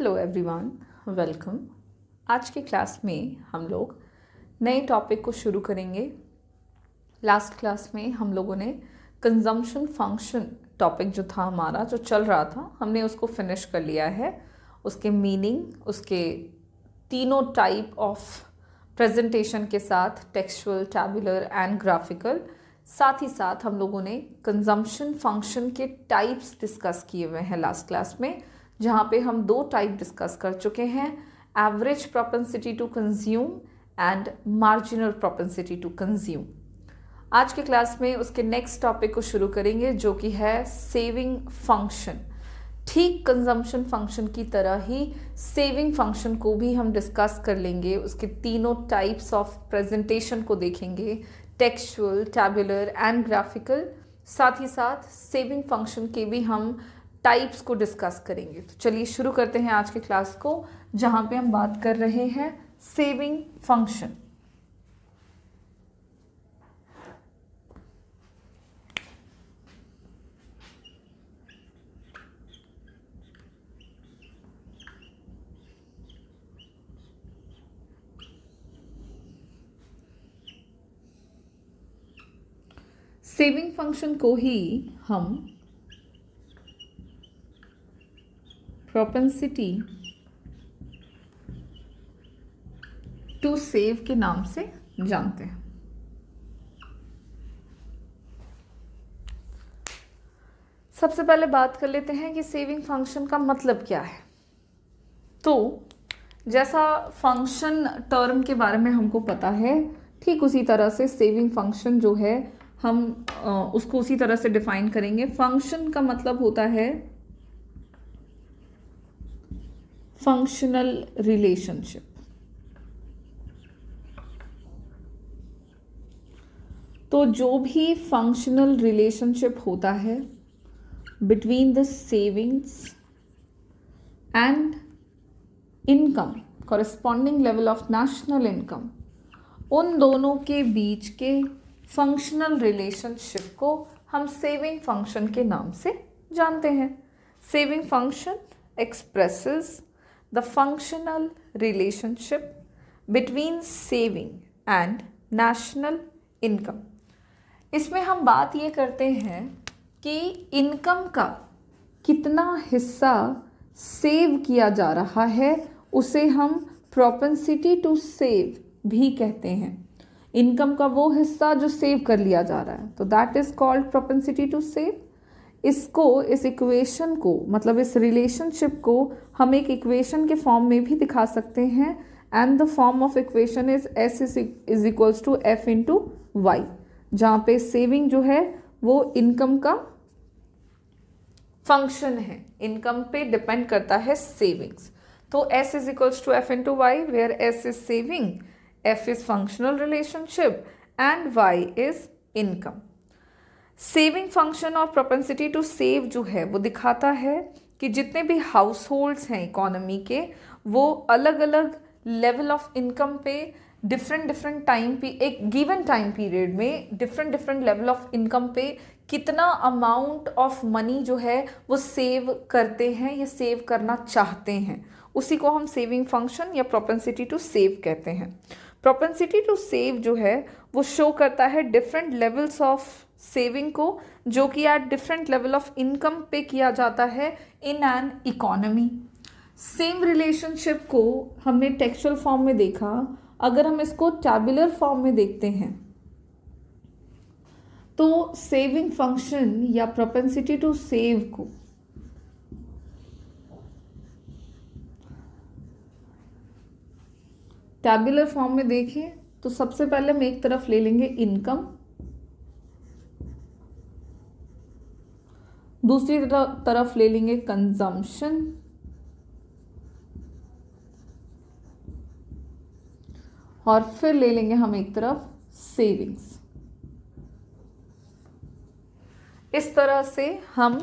Hello everyone welcome आज के class में हम लोग नए टॉपिक को शुरू करेंगे लास्ट क्लास में हम लोगों ने कंजम्पशन फंक्शन टॉपिक जो था हमारा जो चल रहा था हमने उसको फिनिश कर लिया है उसके मीनिंग उसके तीनों टाइप ऑफ प्रेजेंटेशन के साथ टेक्सचुअल टैबुलर एंड ग्राफिकल साथ ही साथ हम लोगों ने कंजम्पशन फंक्शन के टाइप्स डिस्कस किए हुए हैं लास्ट क्लास में जहाँ पे हम दो टाइप डिस्कस कर चुके हैं average propensity to consume and marginal propensity to consume आज के क्लास में उसके नेक्स्ट टॉपिक को शुरू करेंगे जो कि है सेविंग फंक्शन ठीक कंजम्पशन फंक्शन की तरह ही सेविंग फंक्शन को भी हम डिस्कस कर लेंगे उसके तीनों टाइप्स ऑफ प्रेजेंटेशन को देखेंगे टेक्सुअल टैबुलर एंड ग्राफिकल साथ ही साथ सेविंग फंक्शन के भी हम टाइप्स को डिस्कस करेंगे तो चलिए शुरू करते हैं आज के क्लास को जहां पे हम बात कर रहे हैं सेविंग फंक्शन सेविंग फंक्शन को ही हम प्रोपेंसिटी टू सेव के नाम से जानते हैं सबसे पहले बात कर लेते हैं कि सेविंग फंक्शन का मतलब क्या है तो जैसा फंक्शन टर्म के बारे में हमको पता है ठीक उसी तरह से सेविंग फंक्शन जो है हम उसको उसी तरह से डिफाइन करेंगे फंक्शन का मतलब होता है functional relationship. तो जो भी फंक्शनल रिलेशनशिप होता है between the savings and income corresponding level of national income उन दोनों के बीच के फंक्शनल रिलेशनशिप को हम सेविंग फंक्शन के नाम से जानते हैं saving function expresses the functional relationship between saving and national income. इसमें हम बात ये करते हैं कि इनकम का कितना हिस्सा सेव किया जा रहा है उसे हम प्रोपेंसिटी टू सेव भी कहते हैं इनकम का वो हिस्सा जो सेव कर लिया जा रहा है तो that is called propensity to save इसको इस इक्वेशन को मतलब इस रिलेशनशिप को हम एक इक्वेशन के फॉर्म में भी दिखा सकते हैं and the form of equation is S is is equals to F into Y जहाँ पे सेविंग जो है वो इनकम का फंक्शन है इनकम पे डिपेंड करता है सेविंग्स तो S is equals to F into Y where S is saving F is functional relationship and Y is income saving function और प्रोपेंसिटी टू सेव जो है वो दिखाता है कि जितने भी हाउस होल्ड्स हैं इकोनॉमी के वो अलग अलग लेवल ऑफ इनकम पे डिफरेंट डिफरेंट टाइम पे एक गिवन टाइम पीरियड में different different level of income पे कितना अमाउंट ऑफ मनी जो है वो सेव करते हैं या सेव करना चाहते हैं उसी को हम सेविंग फंक्शन या प्रोपेंसिटी टू सेव कहते हैं प्रोपेंसिटी टू सेव जो है वो शो करता है डिफरेंट लेवल्स ऑफ सेविंग को जो कि at different level of income पे किया जाता है in an economy same relationship को हमने टेक्सुअल फॉर्म में देखा अगर हम इसको टैबुलर फॉर्म में देखते हैं तो सेविंग फंक्शन या प्रोपेंसिटी टू सेव को टैबुलर फॉर्म में देखें तो सबसे पहले हम एक तरफ ले लेंगे इनकम दूसरी तरफ ले लेंगे कंजम्पशन और फिर ले लेंगे हम एक तरफ सेविंग्स इस तरह से हम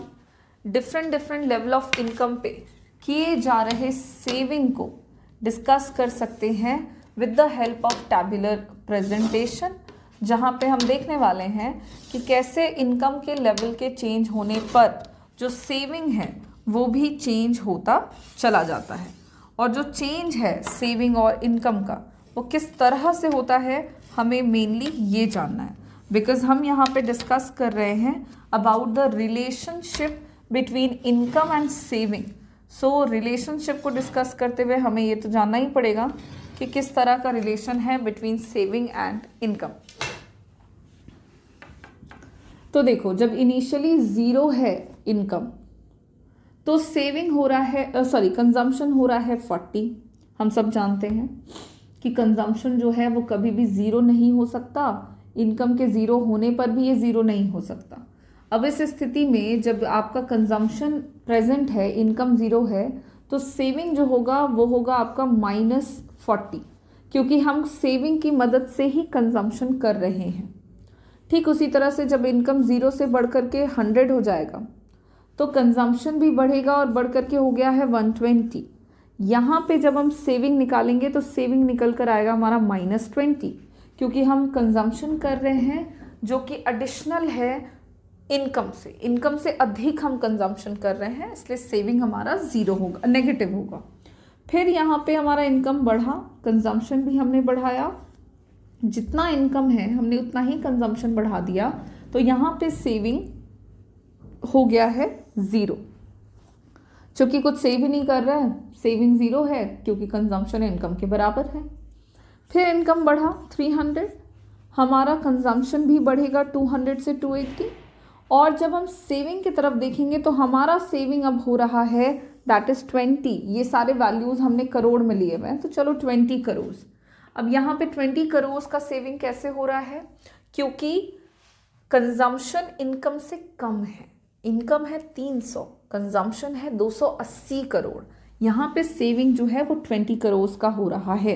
different different level of income पे किए जा रहे सेविंग को डिस्कस कर सकते हैं with the help of tabular presentation जहाँ पे हम देखने वाले हैं कि कैसे इनकम के लेवल के चेंज होने पर जो सेविंग है वो भी चेंज होता चला जाता है और जो चेंज है सेविंग और इनकम का वो किस तरह से होता है हमें मेनली ये जानना है बिकॉज हम यहाँ पे डिस्कस कर रहे हैं about the relationship between income and saving so so, relationship को डिस्कस करते हुए हमें ये तो जानना ही पड़ेगा कि किस तरह का रिलेशन है बिटवीन सेविंग एंड इनकम तो देखो जब इनिशियली ज़ीरो है इनकम तो सेविंग हो रहा है सॉरी कंजम्पशन हो रहा है फोर्टी हम सब जानते हैं कि कंजम्पशन जो है वो कभी भी ज़ीरो नहीं हो सकता इनकम के ज़ीरो होने पर भी ये ज़ीरो नहीं हो सकता अब इस स्थिति में जब आपका कंजम्पशन प्रेजेंट है इनकम ज़ीरो है तो सेविंग जो होगा वो होगा आपका माइनस फोर्टी क्योंकि हम सेविंग की मदद से ही कंजम्पशन कर रहे हैं ठीक उसी तरह से जब इनकम ज़ीरो से बढ़ कर के हंड्रेड हो जाएगा तो कंजम्पशन भी बढ़ेगा और बढ़ कर के हो गया है वन ट्वेंटी यहाँ पर जब हम सेविंग निकालेंगे तो सेविंग निकल कर आएगा हमारा माइनस ट्वेंटी क्योंकि हम कंजम्पशन कर रहे हैं जो कि एडिशनल है इनकम से इनकम से अधिक हम कंजम्पशन कर रहे हैं इसलिए सेविंग हमारा ज़ीरो होगा नेगेटिव होगा फिर यहाँ पे हमारा इनकम बढ़ा कंजम्पशन भी हमने बढ़ाया जितना इनकम है हमने उतना ही कंजम्पशन बढ़ा दिया तो यहाँ पे सेविंग हो गया है ज़ीरो चूंकि कुछ सेव ही नहीं कर रहा है सेविंग ज़ीरो है क्योंकि कंजम्पशन इनकम के बराबर है फिर इनकम बढ़ा थ्री हंड्रेड हमारा कंजम्पशन भी बढ़ेगा टू हंड्रेड से टू एट्टी और जब हम सेविंग की तरफ देखेंगे तो हमारा सेविंग अब हो रहा है दैट इज़ ट्वेंटी ये सारे वैल्यूज़ हमने करोड़ में लिए हुए हैं तो चलो ट्वेंटी करोड़ अब यहाँ पे ट्वेंटी करोड़ का सेविंग कैसे हो रहा है क्योंकि कंजम्पशन इनकम से कम है इनकम है तीन सौ कंजम्पशन है दो सौ अस्सी करोड़ यहाँ पे सेविंग जो है वो ट्वेंटी करोड़ का हो रहा है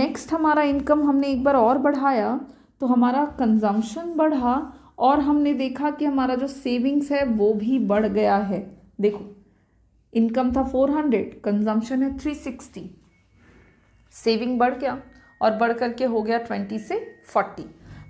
नेक्स्ट हमारा इनकम हमने एक बार और बढ़ाया तो हमारा कंजम्पशन बढ़ा और हमने देखा कि हमारा जो सेविंग्स है वो भी बढ़ गया है देखो इनकम था फोर हंड्रेड कंजम्पशन है थ्री सिक्सटी सेविंग बढ़ गया और बढ़ करके हो गया ट्वेंटी से फोर्टी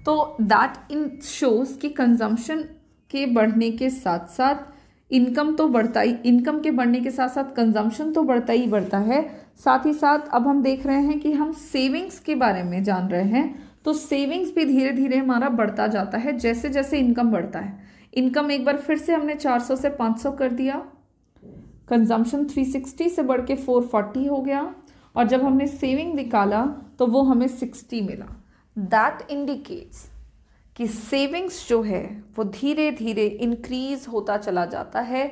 तो दैट इन शोज़ कि कंजम्पशन के बढ़ने के साथ साथ इनकम तो बढ़ता ही इनकम के बढ़ने के साथ साथ कंजम्पशन तो बढ़ता ही बढ़ता है साथ ही साथ अब हम देख रहे हैं कि हम सेविंग्स के बारे में जान रहे हैं तो सेविंग्स भी धीरे धीरे हमारा बढ़ता जाता है जैसे जैसे इनकम बढ़ता है इनकम एक बार फिर से हमने 400 से 500 कर दिया कंजम्पशन 360 से बढ़ के 440 हो गया और जब हमने सेविंग निकाला तो वो हमें 60 मिला दैट इंडिकेट्स कि सेविंग्स जो है वो धीरे धीरे इंक्रीज होता चला जाता है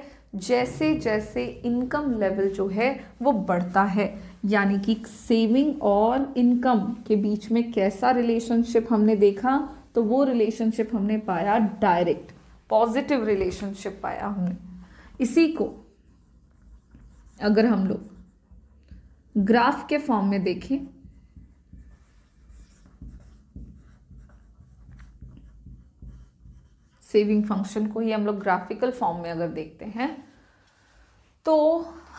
जैसे जैसे इनकम लेवल जो है वो बढ़ता है यानी कि सेविंग और इनकम के बीच में कैसा रिलेशनशिप हमने देखा तो वो रिलेशनशिप हमने पाया डायरेक्ट पॉजिटिव रिलेशनशिप पाया हमने इसी को अगर हम लोग ग्राफ के फॉर्म में देखें सेविंग फंक्शन को ही हम लोग ग्राफिकल फॉर्म में अगर देखते हैं तो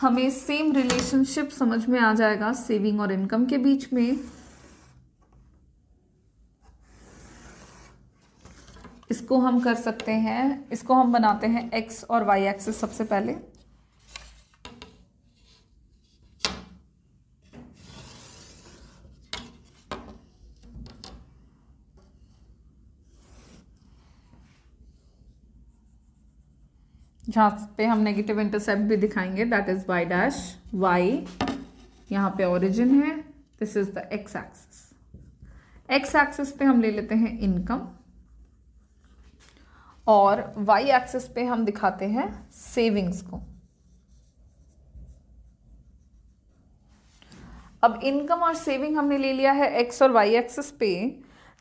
हमें सेम रिलेशनशिप समझ में आ जाएगा सेविंग और इनकम के बीच में इसको हम कर सकते हैं इसको हम बनाते हैं एक्स और वाई एक्सेस सबसे पहले जहाँ पे हम नेगेटिव इंटरसेप्ट भी दिखाएंगे that is Y dash Y यहाँ पे ओरिजिन है this is the X axis X axis पे हम ले लेते हैं इनकम और वाई एक्सिस पे हम दिखाते हैं सेविंग्स को अब इनकम और सेविंग हमने ले लिया है एक्स और वाई एक्सिस पे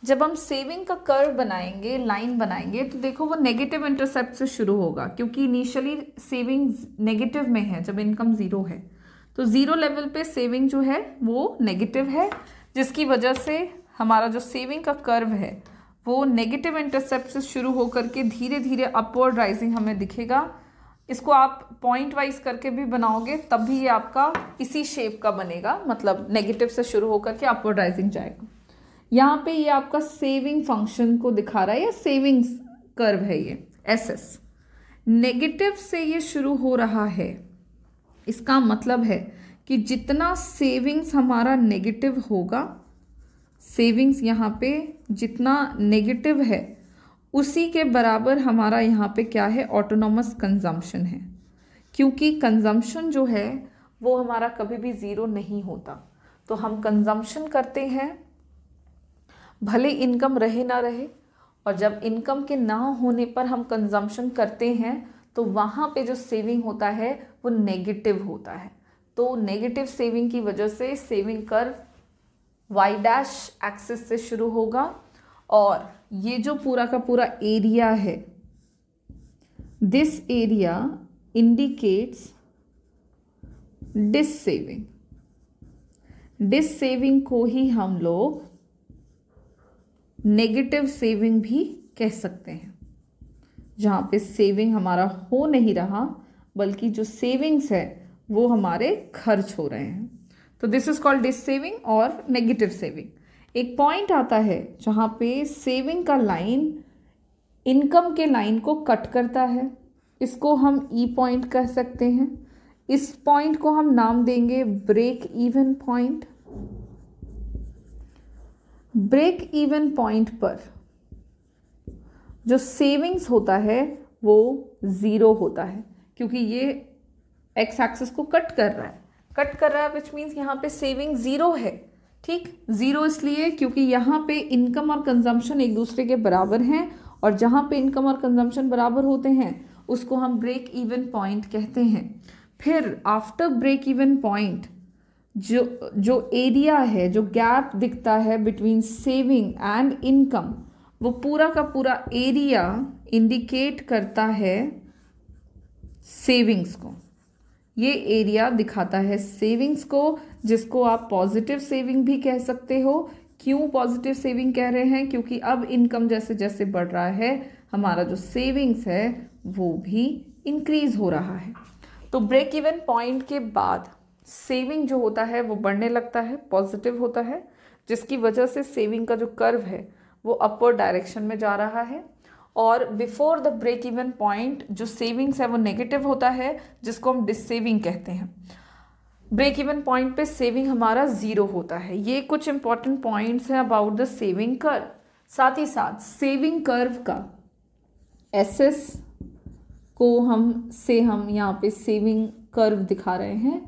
जब हम सेविंग का कर्व बनाएंगे लाइन बनाएंगे तो देखो वो नेगेटिव इंटरसेप्ट से शुरू होगा क्योंकि इनिशियली सेविंग नेगेटिव में है जब इनकम ज़ीरो है तो ज़ीरो लेवल पे सेविंग जो है वो नेगेटिव है जिसकी वजह से हमारा जो सेविंग का कर्व है वो नेगेटिव इंटरसेप्ट से शुरू होकर के धीरे धीरे अपवर्ड राइजिंग हमें दिखेगा इसको आप पॉइंट वाइज करके भी बनाओगे तब भी ये आपका इसी शेप का बनेगा मतलब नेगेटिव से शुरू होकर के अपवर्ड राइजिंग जाएगा यहाँ पे ये आपका सेविंग फंक्शन को दिखा रहा है या सेविंग्स कर्व है ये एस एस नेगेटिव से ये शुरू हो रहा है इसका मतलब है कि जितना सेविंग्स हमारा नेगेटिव होगा सेविंग्स यहाँ पे जितना नेगेटिव है उसी के बराबर हमारा यहाँ पे क्या है ऑटोनॉमस कंजम्पशन है क्योंकि कंजम्पशन जो है वो हमारा कभी भी ज़ीरो नहीं होता तो हम कंजम्पशन करते हैं भले इनकम रहे ना रहे और जब इनकम के ना होने पर हम कंजम्पशन करते हैं तो वहाँ पे जो सेविंग होता है वो नेगेटिव होता है तो नेगेटिव सेविंग की वजह से saving curve Y dash axis से शुरू होगा और ये जो पूरा का पूरा एरिया है this area indicates dissaving dissaving को ही हम लोग नेगेटिव सेविंग भी कह सकते हैं जहाँ पे सेविंग हमारा हो नहीं रहा बल्कि जो सेविंग्स है वो हमारे खर्च हो रहे हैं तो this is called dissaving और नेगेटिव सेविंग एक पॉइंट आता है जहाँ पे सेविंग का लाइन इनकम के लाइन को कट करता है इसको हम ई e पॉइंट कह सकते हैं इस पॉइंट को हम नाम देंगे break even point break even point पर जो सेविंग्स होता है वो ज़ीरो होता है क्योंकि ये एक्स एक्सिस को कट कर रहा है कट कर रहा है विच मीन्स यहाँ पे सेविंग ज़ीरो है ठीक ज़ीरो इसलिए क्योंकि यहाँ पे इनकम और कंजम्पशन एक दूसरे के बराबर हैं और जहाँ पे इनकम और कंजम्पशन बराबर होते हैं उसको हम ब्रेक इवन पॉइंट कहते हैं फिर आफ्टर ब्रेक इवन पॉइंट जो जो एरिया है जो गैप दिखता है बिटवीन सेविंग एंड इनकम वो पूरा का पूरा एरिया इंडिकेट करता है सेविंग्स को ये एरिया दिखाता है सेविंग्स को जिसको आप पॉजिटिव सेविंग भी कह सकते हो क्यों पॉजिटिव सेविंग कह रहे हैं क्योंकि अब इनकम जैसे जैसे बढ़ रहा है हमारा जो सेविंग्स है वो भी इंक्रीज हो रहा है तो ब्रेक इवन पॉइंट के बाद सेविंग जो होता है वो बढ़ने लगता है पॉजिटिव होता है जिसकी वजह से सेविंग का जो कर्व है वो अपर डायरेक्शन में जा रहा है और before the break even point जो सेविंग्स है वो नेगेटिव होता है जिसको हम डिसेविंग कहते हैं ब्रेक इवन पॉइंट पे सेविंग हमारा ज़ीरो होता है ये कुछ इंपॉर्टेंट पॉइंट्स हैं अबाउट द सेविंग कर्व साथ ही साथ सेविंग कर्व का एसेस को हम से हम यहाँ पे सेविंग कर्व दिखा रहे हैं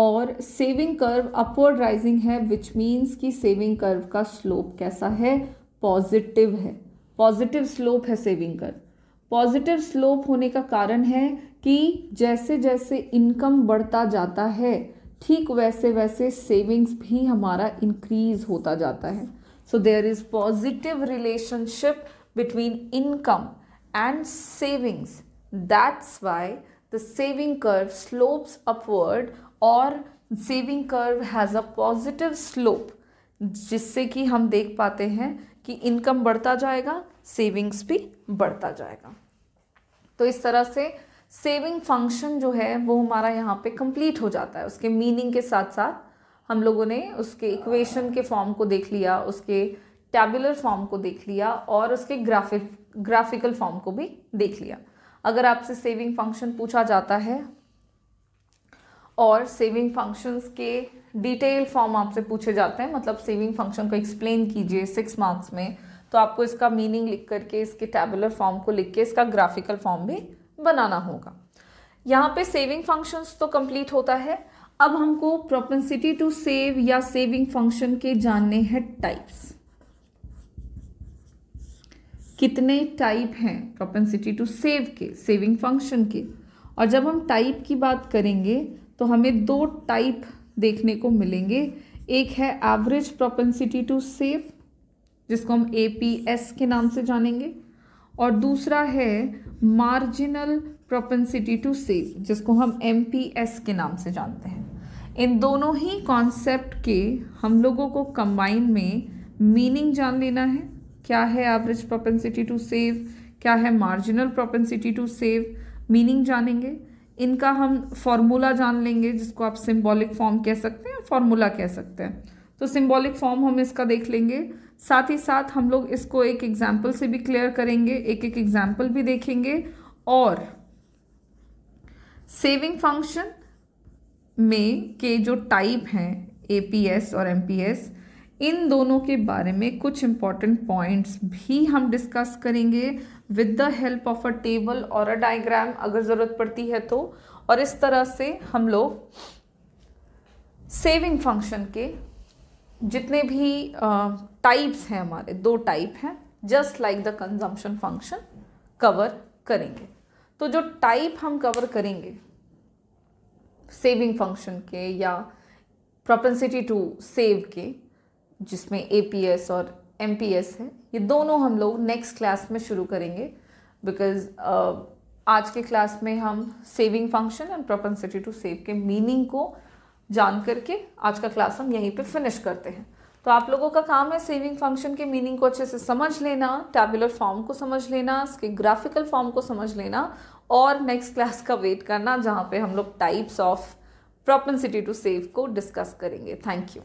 और सेविंग कर्व अपवर्ड राइजिंग है विच मीन्स कि सेविंग कर्व का स्लोप कैसा है पॉजिटिव है पॉजिटिव स्लोप है सेविंग कर्व पॉजिटिव स्लोप होने का कारण है कि जैसे जैसे इनकम बढ़ता जाता है ठीक वैसे वैसे सेविंग्स भी हमारा इंक्रीज होता जाता है so there is positive relationship between income and savings that's why the saving curve slopes upward और saving curve has a positive slope जिससे कि हम देख पाते हैं कि इनकम बढ़ता जाएगा सेविंग्स भी बढ़ता जाएगा तो इस तरह से सेविंग फंक्शन जो है वो हमारा यहाँ पे कंप्लीट हो जाता है उसके मीनिंग के साथ साथ हम लोगों ने उसके इक्वेशन के फॉर्म को देख लिया उसके टैबुलर फॉर्म को देख लिया और उसके ग्राफिक ग्राफिकल फॉर्म को भी देख लिया अगर आपसे सेविंग फंक्शन पूछा जाता है और सेविंग फंक्शंस के डिटेल फॉर्म आपसे पूछे जाते हैं मतलब सेविंग फंक्शन को एक्सप्लेन कीजिए सिक्स मार्क्स में तो आपको इसका मीनिंग लिख करके इसके टेबुलर फॉर्म को लिख के इसका ग्राफिकल फॉर्म भी बनाना होगा यहाँ पे सेविंग फंक्शंस तो कंप्लीट होता है अब हमको प्रोपेंसिटी टू सेव या सेविंग फंक्शन के जानने हैं टाइप्स कितने टाइप हैं प्रोपेंसिटी टू सेव के सेविंग फंक्शन के और जब हम टाइप की बात करेंगे तो हमें दो टाइप देखने को मिलेंगे एक है एवरेज प्रोपेंसिटी टू सेव जिसको हम ए के नाम से जानेंगे और दूसरा है मार्जिनल प्रोपेंसिटी टू सेव जिसको हम एम के नाम से जानते हैं इन दोनों ही कॉन्सेप्ट के हम लोगों को कंबाइन में मीनिंग जान लेना है क्या है एवरेज प्रोपेंसिटी टू सेव क्या है marginal propensity to save meaning जानेंगे इनका हम फॉर्मूला जान लेंगे जिसको आप सिंबॉलिक फॉर्म कह सकते हैं फॉर्मूला कह सकते हैं तो सिंबॉलिक फॉर्म हम इसका देख लेंगे साथ ही साथ हम लोग इसको एक एग्जाम्पल से भी क्लियर करेंगे एक एक एग्जाम्पल भी देखेंगे और सेविंग फंक्शन में के जो टाइप हैं एपीएस और एमपीएस इन दोनों के बारे में कुछ इम्पॉर्टेंट पॉइंट्स भी हम डिस्कस करेंगे with the help of a table और अ डायग्राम अगर ज़रूरत पड़ती है तो और इस तरह से हम लोग सेविंग फंक्शन के जितने भी टाइप्स हैं हमारे दो टाइप हैं just like the consumption function cover करेंगे तो जो टाइप हम कवर करेंगे सेविंग फंक्शन के या प्रोपेंसिटी टू सेव के जिसमें ए और एम है ये दोनों हम लोग नेक्स्ट क्लास में शुरू करेंगे बिकॉज uh, आज के क्लास में हम saving function and propensity to save के मीनिंग को जान करके आज का क्लास हम यहीं पे फिनिश करते हैं तो आप लोगों का काम है सेविंग फंक्शन के मीनिंग को अच्छे से समझ लेना टैबुलर फॉर्म को समझ लेना इसके ग्राफिकल फॉर्म को समझ लेना और नेक्स्ट क्लास का वेट करना जहाँ पे हम लोग types of propensity to save को डिस्कस करेंगे थैंक यू